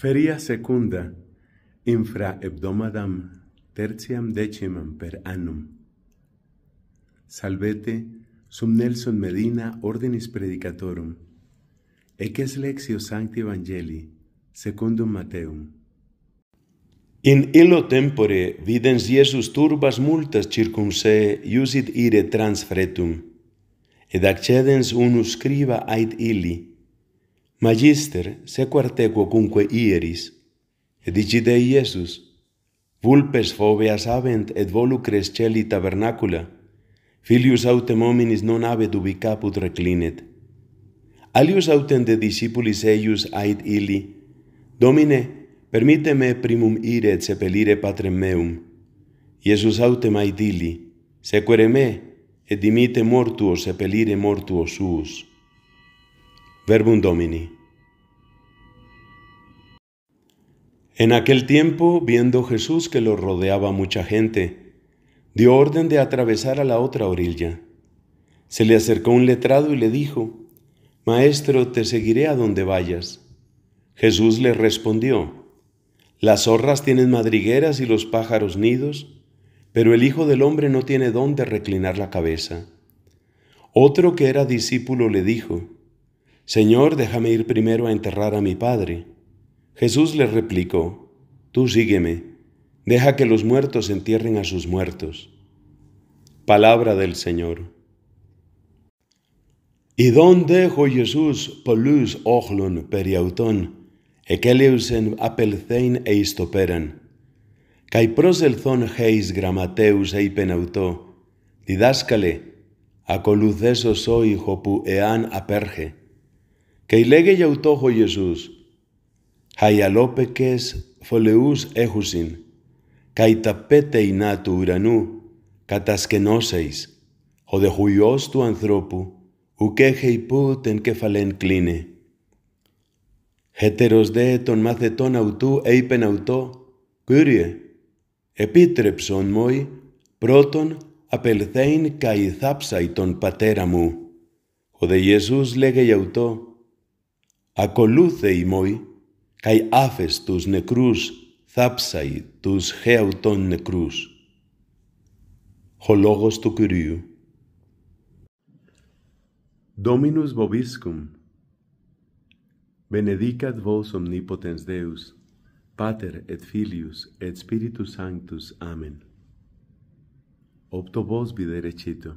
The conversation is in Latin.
Feria secunda infra hebdomadam tertiam decimam per annum. Salvete sum Nelson Medina ordinis predicatorum. Eque es lexio Sancti Evangeli secundum Mateum. In illo tempore videns Iesus turbas multas circunse iusit ire trans fretum. Et accedens unus scriba ait illi, Magister, se quarteco cumque ieris, et dicidei Iesus, vulpes foveas avent et volucres celi tabernacula, filius autem hominis non habet ubicaput reclinet. Alius autem de discipulis eius ait ili, Domine, permite me primum ire et sepelire patrem meum. Iesus autem ait ili, sequere me, et dimite mortuos sepelire mortuos suus. Verbum Domini. En aquel tiempo, viendo Jesús que lo rodeaba mucha gente, dio orden de atravesar a la otra orilla. Se le acercó un letrado y le dijo, Maestro, te seguiré a donde vayas. Jesús le respondió, Las zorras tienen madrigueras y los pájaros nidos, pero el Hijo del Hombre no tiene dónde reclinar la cabeza. Otro que era discípulo le dijo, Señor, déjame ir primero a enterrar a mi Padre. Jesús le replicó, Tú sígueme, deja que los muertos entierren a sus muertos. Palabra del Señor. Y dejo Jesús polus ochnon periauton, ekeleusen apelcein e istoperan. Kai proselzon heis gramateus eipenauto, didáscale, eso soy, jopu ean aperge. Keilegue yautojo Jesús, χαϊαλόπεκες φωλεούς έχουσιν, καί τα πέτεϊνά του ουρανού κατασκενώσεις, ο δε του ανθρώπου, ουκ έχει τεν κεφαλέν κλίνε. Χέτερος δε των μαθετών αυτού είπεν αυτό, «Κύριε, επίτρεψον μόι, πρώτον απελθέν καί θάψαι τον πατέρα μου». Ο δε Ιησούς λέγε γι' αυτό, «Ακολούθε kai afes tus necrus thapsai tus heauton necrus hologos tu kyriu dominus vobiscum benedicat vos omnipotens deus pater et filius et spiritus sanctus amen opto vos viderecito